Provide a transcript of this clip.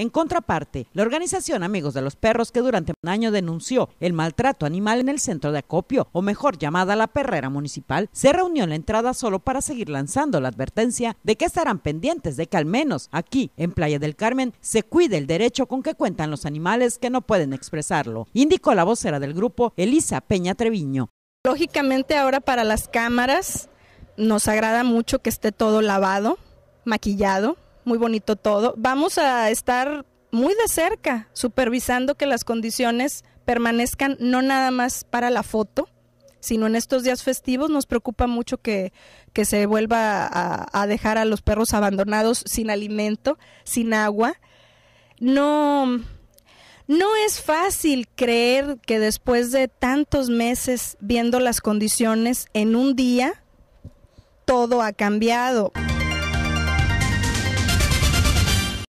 En contraparte, la organización Amigos de los Perros, que durante un año denunció el maltrato animal en el centro de acopio, o mejor llamada la perrera municipal, se reunió en la entrada solo para seguir lanzando la advertencia de que estarán pendientes de que al menos aquí, en Playa del Carmen, se cuide el derecho con que cuentan los animales que no pueden expresarlo, indicó la vocera del grupo, Elisa Peña Treviño. Lógicamente ahora para las cámaras nos agrada mucho que esté todo lavado, maquillado, muy bonito todo. Vamos a estar muy de cerca supervisando que las condiciones permanezcan no nada más para la foto, sino en estos días festivos nos preocupa mucho que, se vuelva a, dejar a los perros abandonados sin alimento, sin agua. No, no es fácil creer que después de tantos meses viendo las condiciones en un día, todo ha cambiado.